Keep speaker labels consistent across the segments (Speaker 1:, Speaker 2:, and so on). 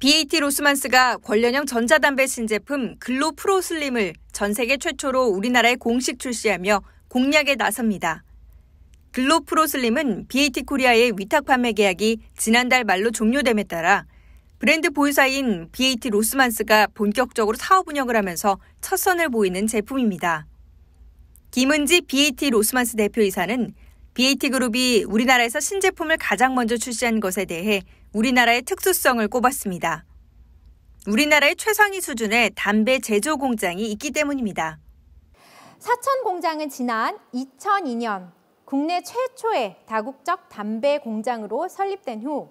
Speaker 1: BAT 로스만스가 관련형 전자담배 신제품 글로 프로 슬림을 전 세계 최초로 우리나라에 공식 출시하며 공략에 나섭니다. 글로 프로 슬림은 BAT 코리아의 위탁 판매 계약이 지난달 말로 종료됨에 따라 브랜드 보유사인 BAT 로스만스가 본격적으로 사업 운영을 하면서 첫 선을 보이는 제품입니다. 김은지 BAT 로스만스 대표이사는 BAT그룹이 우리나라에서 신제품을 가장 먼저 출시한 것에 대해 우리나라의 특수성을 꼽았습니다. 우리나라의 최상위 수준의 담배 제조 공장이 있기 때문입니다.
Speaker 2: 사천 공장은 지난 2002년 국내 최초의 다국적 담배 공장으로 설립된 후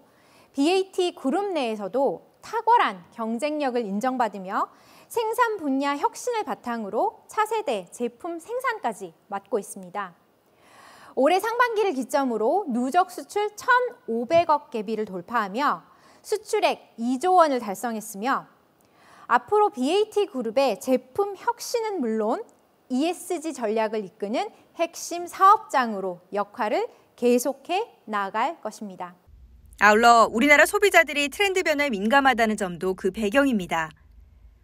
Speaker 2: BAT 그룹 내에서도 탁월한 경쟁력을 인정받으며 생산 분야 혁신을 바탕으로 차세대 제품 생산까지 맡고 있습니다. 올해 상반기를 기점으로 누적 수출 1,500억 개비를 돌파하며 수출액 2조 원을 달성했으며 앞으로 BAT 그룹의 제품 혁신은 물론 ESG 전략을 이끄는 핵심 사업장으로 역할을 계속해 나갈 것입니다.
Speaker 1: 아울러 우리나라 소비자들이 트렌드 변화에 민감하다는 점도 그 배경입니다.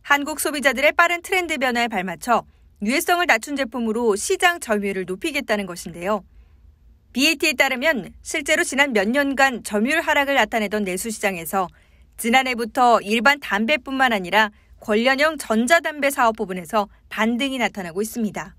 Speaker 1: 한국 소비자들의 빠른 트렌드 변화에 발맞춰 유해성을 낮춘 제품으로 시장 점유율을 높이겠다는 것인데요. BAT에 따르면 실제로 지난 몇 년간 점유율 하락을 나타내던 내수시장에서 지난해부터 일반 담배뿐만 아니라 관련형 전자담배 사업 부분에서 반등이 나타나고 있습니다.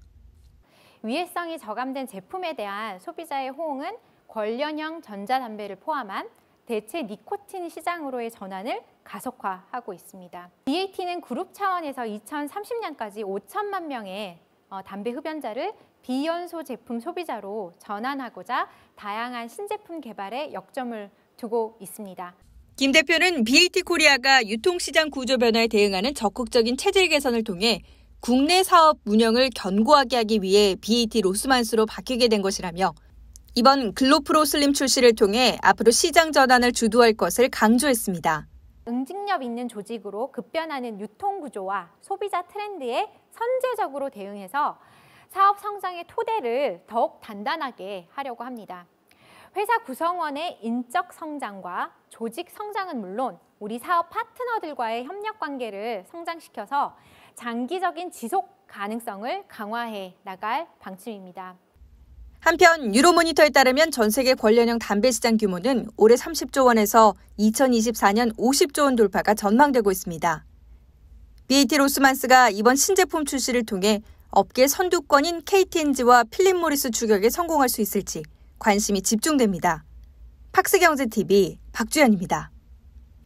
Speaker 2: 위해성이 저감된 제품에 대한 소비자의 호응은 관련형 전자담배를 포함한 대체 니코틴 시장으로의 전환을 가속화하고 있습니다. BAT는 그룹 차원에서 2030년까지 5천만 명의 어, 담배 흡연자를 비연소 제품 소비자로 전환하고자 다양한 신제품 개발에 역점을 두고 있습니다.
Speaker 1: 김 대표는 BAT 코리아가 유통시장 구조 변화에 대응하는 적극적인 체질 개선을 통해 국내 사업 운영을 견고하게 하기 위해 BAT 로스만스로 바뀌게 된 것이라며 이번 글로프로 슬림 출시를 통해 앞으로 시장 전환을 주도할 것을 강조했습니다.
Speaker 2: 응징력 있는 조직으로 급변하는 유통구조와 소비자 트렌드에 선제적으로 대응해서 사업 성장의 토대를 더욱 단단하게 하려고 합니다. 회사 구성원의 인적 성장과 조직 성장은 물론 우리 사업 파트너들과의 협력 관계를 성장시켜서 장기적인 지속 가능성을 강화해 나갈 방침입니다.
Speaker 1: 한편 유로모니터에 따르면 전 세계 관련형 담배 시장 규모는 올해 30조 원에서 2024년 50조 원 돌파가 전망되고 있습니다. BAT 로스만스가 이번 신제품 출시를 통해 업계 선두권인 KTNG와 필립 모리스 추격에 성공할 수 있을지 관심이 집중됩니다. 팍스경제TV 박주연입니다.